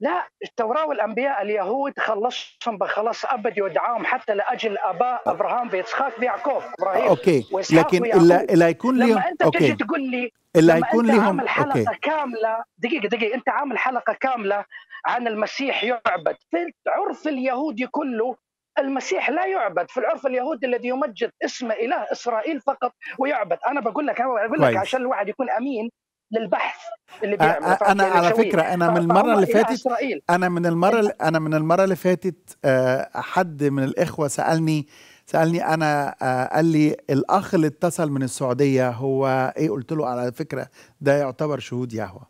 لا التوراة والأنبياء اليهود خلصهم بخلاص أبدي ودعاهم حتى لأجل أباء أبراهام وإسحاق ويعقوب إبراهيم أوكي لكن اللي, اللي هيكون لهم لما أنت أوكي. تجي تقول لي اللي هيكون لهم عامل حلقة أوكي. كاملة دقيقة دقيقة أنت عامل حلقة كاملة عن المسيح يعبد في عرف اليهودي كله المسيح لا يعبد في العرف اليهودي الذي يمجد اسم اله اسرائيل فقط ويعبد انا بقول لك انا بقول لك عشان الواحد يكون امين للبحث اللي بيعمل انا على فكره انا من المره اللي فاتت إسرائيل. انا من المره انا من المره اللي فاتت حد من الاخوه سالني سالني انا آه، قال لي الاخ اللي اتصل من السعوديه هو ايه قلت له على فكره ده يعتبر شهود يهوه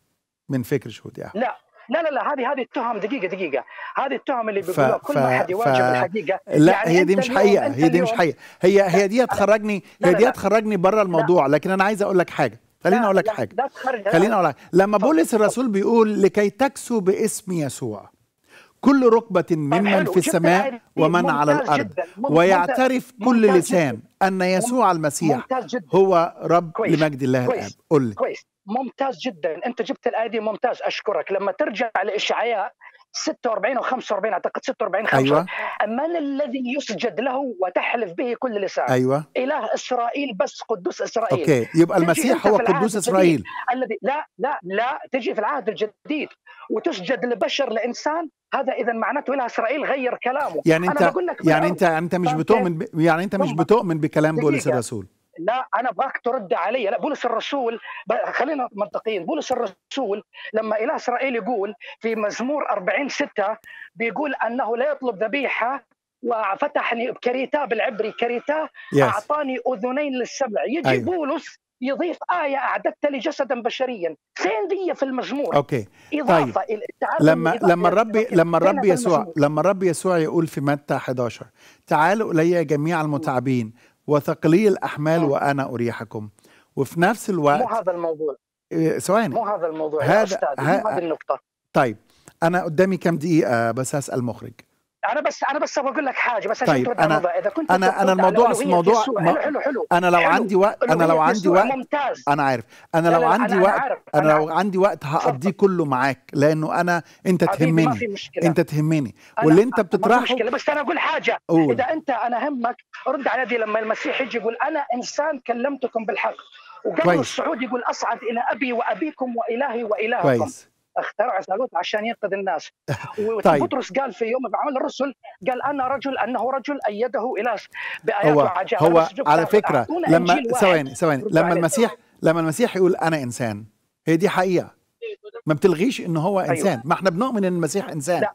من فكر شهود يهوه لا لا لا لا هذه هذه التهم دقيقه دقيقه هذه التهم اللي بيقولوها كل ف... واحد يواجه ف... الحقيقه لا يعني هي دي مش حقيقه هي دي مش حقيقه هي هي دي هتخرجني هي دي هتخرجني بره الموضوع لا. لكن انا عايز اقول لك حاجه خليني اقول لك حاجه خليني اقول لك لما بولس الرسول بيقول لكي تكسو باسم يسوع كل ركبة ممن في السماء ومن على الأرض ويعترف كل لسان ان يسوع المسيح هو رب كويس. لمجد الله كويس. الاب قل لي. كويس ممتاز جدا انت جبت الايه دي ممتاز اشكرك لما ترجع لاشعياء 46 و 45 اعتقد 46 أيوة. من الذي يسجد له وتحلف به كل لسان ايوه اله اسرائيل بس قدوس اسرائيل اوكي يبقى المسيح هو قدوس اسرائيل الذي لا لا لا تجي في العهد الجديد وتسجد لبشر لانسان هذا اذا معناته اله اسرائيل غير كلامه يعني انت يعني انت انت مش بتؤمن ب... يعني انت مش بتؤمن بكلام بولس الرسول لا انا باك ترد علي لا بولس الرسول خلينا منطقيين بولس الرسول لما اله اسرائيل يقول في مزمور 40 6 بيقول انه لا يطلب ذبيحه وفتحني كريتا بالعبري كريتا yes. اعطاني اذنين للسمع يجي أيوة. بولس يضيف آية أعددت لجسدا بشريا فين ثانية في المزمور أوكي إضافة طيب. لما لما الرب لما الرب يسوع لما الرب يسوع يقول في متى 11 تعالوا إلي جميع المتعبين وثقلي الأحمال م. وأنا أريحكم وفي نفس الوقت مو هذا الموضوع إيه، ثواني مو هذا الموضوع هذا هذا النقطة طيب أنا قدامي كم دقيقة بس هسأل مخرج انا بس انا بس ابغى اقول لك حاجه بس عشان طيب ترد انا اذا كنت انا انا الموضوع الموضوع حلو حلو حلو انا لو حلو. عندي وقت انا لو عندي وقت انا عارف انا لو عندي وقت أنا, لو عندي وقت هقضيه كله معاك لانه انا انت تهمني ما في مشكلة. انت تهمني واللي انت بتطرحه مشكله بس انا اقول حاجه اذا انت انا همك رد على دي لما المسيح يجي يقول انا انسان كلمتكم بالحق وقبل الصعود يقول اصعد الى ابي وابيكم والهي والهكم كويس. اخترع زالوت عشان ينقذ الناس طيب. بطرس قال في يوم بعمل الرسل قال انا رجل انه رجل ايده اله بايات هو, هو على فكره لما ثواني ثواني لما المسيح لما المسيح يقول انا انسان هي دي حقيقه ما بتلغيش ان هو أيوة. انسان ما احنا بنؤمن ان المسيح انسان لا.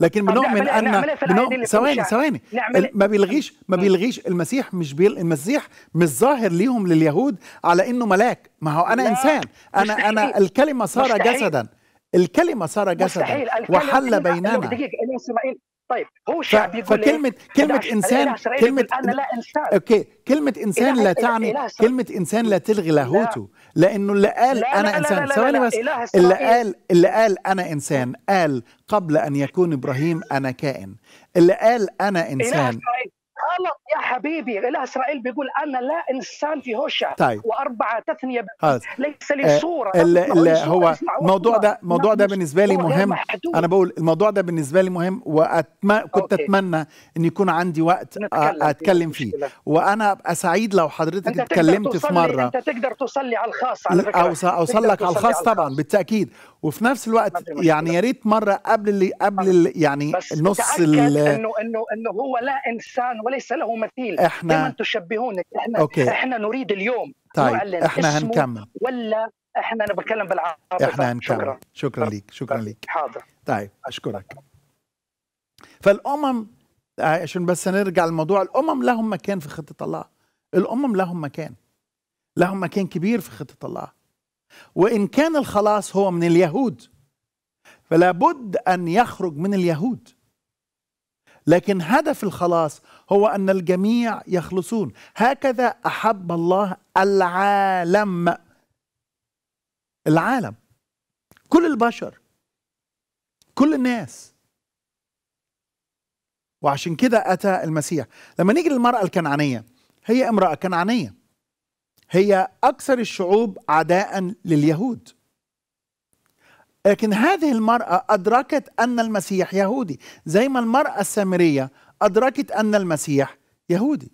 لكن بنؤمن إيه؟ ان إيه بنؤمن ثواني ثواني إيه؟ ما بيلغيش ما بيلغيش المسيح مش بيل المسيح مش ظاهر ليهم لليهود على انه ملاك ما هو انا لا. انسان انا انا الكلمه صار جسدا الكلمه صار جسدا وحل بيننا دقيقه اسماعيل طيب هو الشعب يقول فكلمة كلمة إنسان كلمة أنا لا إنسان أوكي كلمة إنسان لا تعني كلمة إنسان لا تلغي لاهوته لا. لأنه اللي قال لا أنا لا إنسان ثواني بس اللي قال اللي قال أنا إنسان قال قبل أن يكون إبراهيم أنا كائن اللي قال أنا إنسان غلط يا حبيبي اله اسرائيل بيقول انا لا انسان في هوشع طيب. واربعه تثنيه ليس لي آه، صوره آه. ال هو الموضوع ده الموضوع ده بالنسبه لي مهم انا بقول الموضوع ده بالنسبه لي مهم وأتم... كنت أوكي. اتمنى ان يكون عندي وقت نتكلم اتكلم فيه وانا ابقى سعيد لو حضرتك اتكلمت في مره انت تقدر تصلي على الخاص على فكره اوصل اوصلك على الخاص طبعا بالتاكيد وفي نفس الوقت يعني يا ريت مره قبل اللي قبل اللي يعني نص ال انه انه انه هو لا انسان وليس له مثيل احنا دائما تشبهونك احنا أوكي. احنا نريد اليوم طيب نعلن احنا هنكمل ولا احنا انا بتكلم بالعربي احنا طيب، هنكمل شكرا شكرا ليك شكرا ليك حاضر طيب اشكرك فالامم عشان بس نرجع لموضوع الامم لهم مكان في خطه الله الامم لهم مكان لهم مكان كبير في خطه الله وان كان الخلاص هو من اليهود فلا بد ان يخرج من اليهود لكن هدف الخلاص هو ان الجميع يخلصون هكذا احب الله العالم العالم كل البشر كل الناس وعشان كده اتى المسيح لما نيجي للمراه الكنعانيه هي امراه كنعانيه هي اكثر الشعوب عداء لليهود لكن هذه المرأة أدركت أن المسيح يهودي زي ما المرأة السامرية أدركت أن المسيح يهودي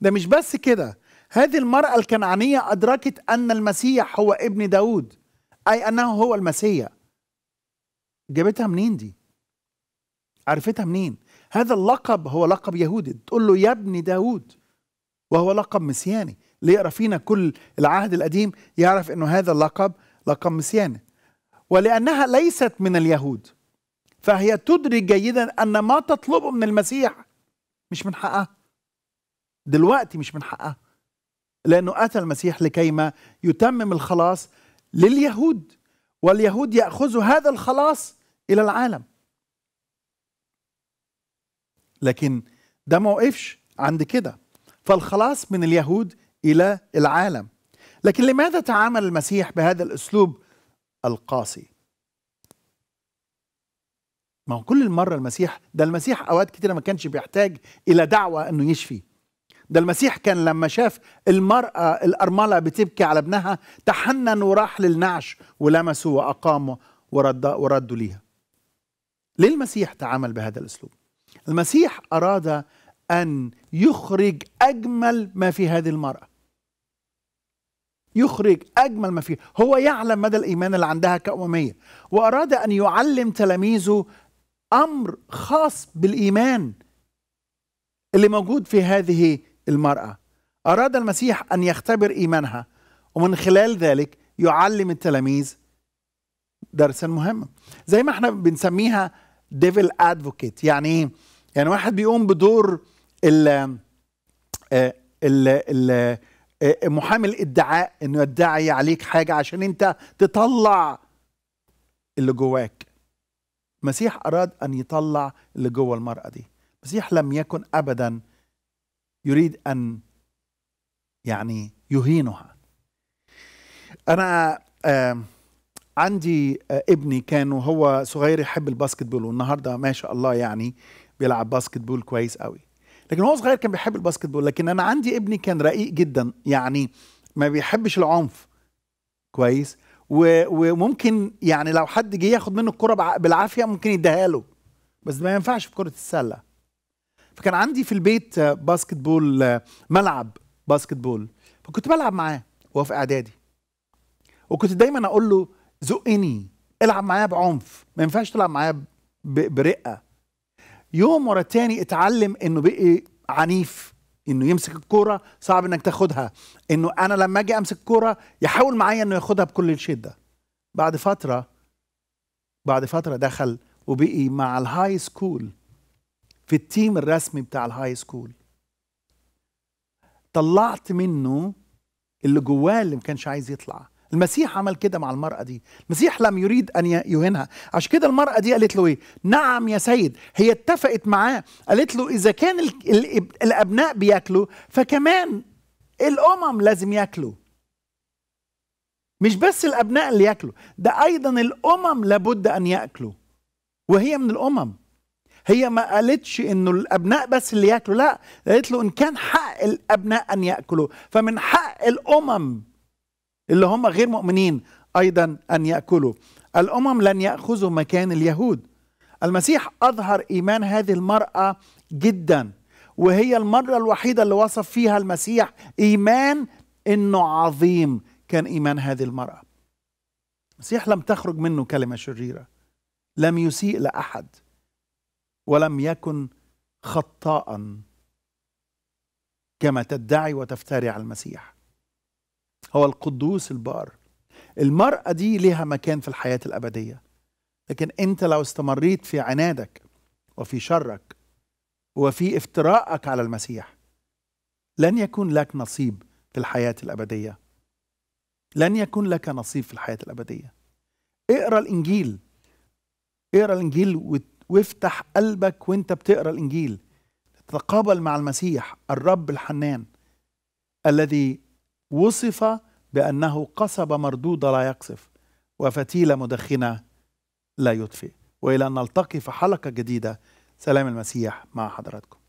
ده مش بس كده هذه المرأة الكنعانية أدركت أن المسيح هو ابن داود أي أنه هو المسيح جابتها منين دي عرفتها منين هذا اللقب هو لقب يهودي تقول له يا ابن داود وهو لقب مسياني اللي يقرا فينا كل العهد القديم يعرف انه هذا اللقب لقب مسياني ولأنها ليست من اليهود فهي تدرك جيدا أن ما تطلبه من المسيح مش من حقها دلوقتي مش من حقها لأنه أتى المسيح لكيما يتمم الخلاص لليهود واليهود يأخذوا هذا الخلاص إلى العالم لكن ده ما وقفش عند كده فالخلاص من اليهود إلى العالم لكن لماذا تعامل المسيح بهذا الأسلوب القاسي ما هو كل مرة المسيح ده المسيح أوقات كتيرة ما كانش بيحتاج إلى دعوة أنه يشفي ده المسيح كان لما شاف المرأة الأرملة بتبكي على ابنها تحنن وراح للنعش ولمسه وأقامه ورد وردوا ليها ليه المسيح تعامل بهذا الأسلوب؟ المسيح أراد أن يخرج أجمل ما في هذه المرأة يخرج أجمل ما فيه هو يعلم مدى الإيمان اللي عندها كأممية وأراد أن يعلم تلاميذه أمر خاص بالإيمان اللي موجود في هذه المرأة أراد المسيح أن يختبر إيمانها ومن خلال ذلك يعلم التلاميذ درسا مهما زي ما احنا بنسميها ديفل ادفوكيت يعني ايه يعني واحد بيقوم بدور ال آه، ال ال آه، آه، محامي الادعاء انه يدعي عليك حاجه عشان انت تطلع اللي جواك المسيح اراد ان يطلع اللي جوه المراه دي المسيح لم يكن ابدا يريد ان يعني يهينها انا آه، عندي ابني كان وهو صغير يحب الباسكت بول والنهارده ما شاء الله يعني بيلعب باسكت بول كويس قوي لكن هو صغير كان بيحب الباسكت بول لكن انا عندي ابني كان رقيق جدا يعني ما بيحبش العنف كويس وممكن يعني لو حد جه ياخد منه الكرة بالعافية ممكن يديها له بس ما ينفعش في كرة السلة فكان عندي في البيت باسكت بول ملعب باسكت بول فكنت بلعب معاه وهو في اعدادي وكنت دايما اقول له زقني العب معايا بعنف ما ينفعش تلعب معايا برقه يوم ورا تاني اتعلم انه بقي عنيف انه يمسك الكوره صعب انك تاخدها انه انا لما اجي امسك الكوره يحاول معايا انه ياخدها بكل الشده بعد فتره بعد فتره دخل وبقي مع الهاي سكول في التيم الرسمي بتاع الهاي سكول طلعت منه اللي جواه اللي ما كانش عايز يطلع المسيح عمل كده مع المرأة دي المسيح لم يريد أن يهينها عشان كده المرأة دي قالت له إيه نعم يا سيد هي اتفقت معاه قالت له إذا كان الأبناء بياكلوا فكمان الأمم لازم ياكلوا مش بس الأبناء اللي ياكلوا ده أيضا الأمم لابد أن ياكلوا وهي من الأمم هي ما قالتش انه الابناء بس اللي ياكلوا لا قالت له ان كان حق الابناء ان ياكلوا فمن حق الامم اللي هم غير مؤمنين ايضا ان ياكلوا الامم لن ياخذوا مكان اليهود المسيح اظهر ايمان هذه المراه جدا وهي المره الوحيده اللي وصف فيها المسيح ايمان انه عظيم كان ايمان هذه المراه المسيح لم تخرج منه كلمه شريره لم يسيء لاحد ولم يكن خطاء كما تدعي وتفترع المسيح هو القدوس البار المرأة دي لها مكان في الحياة الأبدية لكن أنت لو استمريت في عنادك وفي شرك وفي افتراءك على المسيح لن يكون لك نصيب في الحياة الأبدية لن يكون لك نصيب في الحياة الأبدية اقرأ الإنجيل اقرأ الإنجيل وافتح قلبك وانت بتقرأ الإنجيل تتقابل مع المسيح الرب الحنان الذي وصف بأنه قصب مردود لا يقصف وفتيلة مدخنة لا يطفئ وإلى أن نلتقي في حلقة جديدة سلام المسيح مع حضراتكم